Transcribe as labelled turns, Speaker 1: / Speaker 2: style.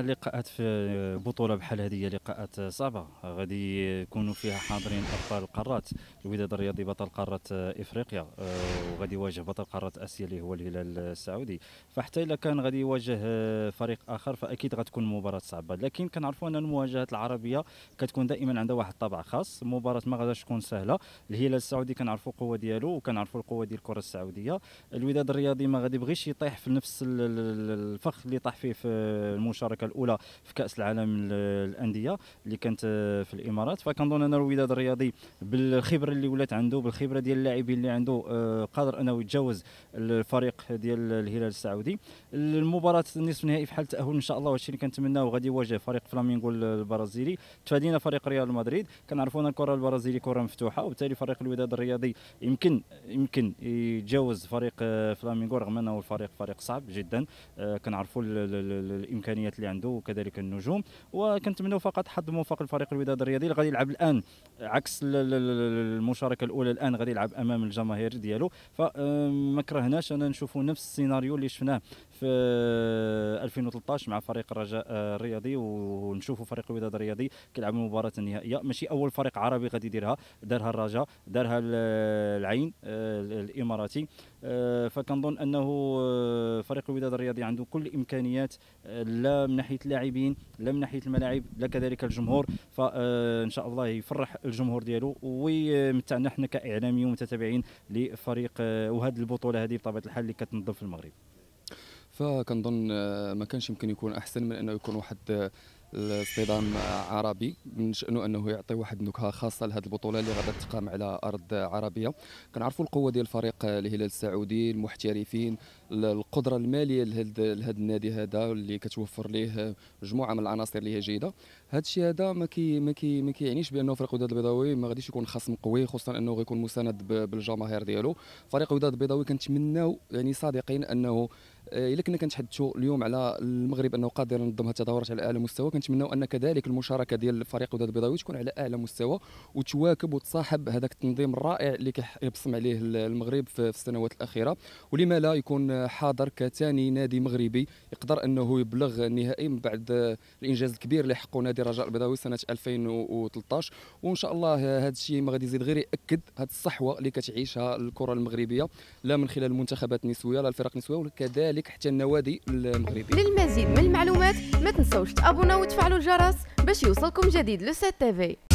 Speaker 1: اللقاءات في بطوله بحال هذه لقاءات صعبه غادي يكونوا فيها حاضرين ابطال القارات الوداد الرياضي بطل قاره افريقيا آه، وغادي يواجه بطل قاره اسيا اللي هو الهلال السعودي فحتى الا كان غادي يواجه آه، فريق اخر فاكيد غتكون مباراه صعبه لكن كنعرفوا ان المواجهات العربيه كتكون دائما عندها واحد الطابع خاص المباراه ما غاداش تكون سهله الهلال السعودي كنعرفوا القوه ديالو وكنعرفوا القوه ديال الكره السعوديه الوداد الرياضي ما غادي يبغيش يطيح في نفس الفخ اللي طاح فيه في المشاركه الاولى في كاس العالم للانديه اللي كانت آه، في الامارات فكنظن ان الوداد الرياضي بالخبره اللي ولات عنده بالخبره ديال اللاعبين اللي عنده آه، قادر انه يتجاوز الفريق ديال الهلال السعودي المباراه النصف النهائي في حال التاهل ان شاء الله الشيء اللي كنتمناه غادي يواجه فريق فلامينغو البرازيلي تفادينا فريق ريال مدريد كنعرفوا ان الكره البرازيليه كره مفتوحه وبالتالي فريق الوداد الرياضي يمكن يمكن يتجاوز فريق آه، فلامينغو رغم انه الفريق فريق صعب جدا كنعرفوا الامكانيات اللي عنده عنده وكذلك النجوم وكنتمنوا فقط حظ موفق لفريق الوداد الرياضي اللي غادي يلعب الان عكس المشاركه الاولى الان غادي يلعب امام الجماهير ديالو فما كرهناش انا نشوفوا نفس السيناريو اللي شفناه في 2013 مع فريق الرجاء آه، الرياضي ونشوفوا فريق الوداد الرياضي كيلعب المباراه النهائيه ماشي اول فريق عربي غادي يديرها دارها الرجاء دارها العين آه، الاماراتي آه، فكنظن انه فريق الوداد الرياضي عنده كل الامكانيات لا من ناحيه اللاعبين لا من ناحيه الملاعب لا كذلك الجمهور فان شاء الله يفرح الجمهور ديالو ويمتعنا حنا كاعلاميين ومتتابعين لفريق وهذه البطوله هذه بطبيعه الحال اللي كتنظم في المغرب
Speaker 2: فكنظن آه، ما كانش يمكن يكون احسن من انه يكون واحد آه، الاصطدام عربي من شانه انه يعطي واحد النكهه خاصه لهذه البطوله اللي غادي تقام على ارض عربيه كنعرفوا القوه ديال فريق الهلال السعودي المحترفين القدره الماليه لهذا النادي هذا اللي كتوفر ليه مجموعه من العناصر اللي هي جيده هذا الشيء هذا ما كي ما كي ما كيعنيش بانه فريق وداد البيضاوي ما غاديش يكون خصم قوي خصوصا انه غيكون مساند بالجماهير ديالو فريق وداد البيضاوي كنتمناو يعني صادقين انه آه، الا كنا كنتحدثوا اليوم على المغرب انه قادر ينظم هذه التدورات على اعلى مستوى وكنتمناو ان كذلك المشاركه ديال فريق وداد البيضاوي تكون على اعلى مستوى وتواكب وتصاحب هذاك التنظيم الرائع اللي كيبصم عليه المغرب في السنوات الاخيره ولما لا يكون حاضر كثاني نادي مغربي يقدر انه يبلغ النهائي من بعد الانجاز الكبير اللي حقه نادي رجاء البيضاوي سنه 2013 وان شاء الله هذا الشيء ما غادي يزيد غير ياكد هذه الصحوه اللي كتعيشها الكره المغربيه لا من خلال المنتخبات النسويه لا الفرق النسويه وكذلك حتى النوادي المغربيه للمزيد من المعلومات ما تنساوش تابوناو وتفعلوا الجرس باش يوصلكم جديد لو 7 تي في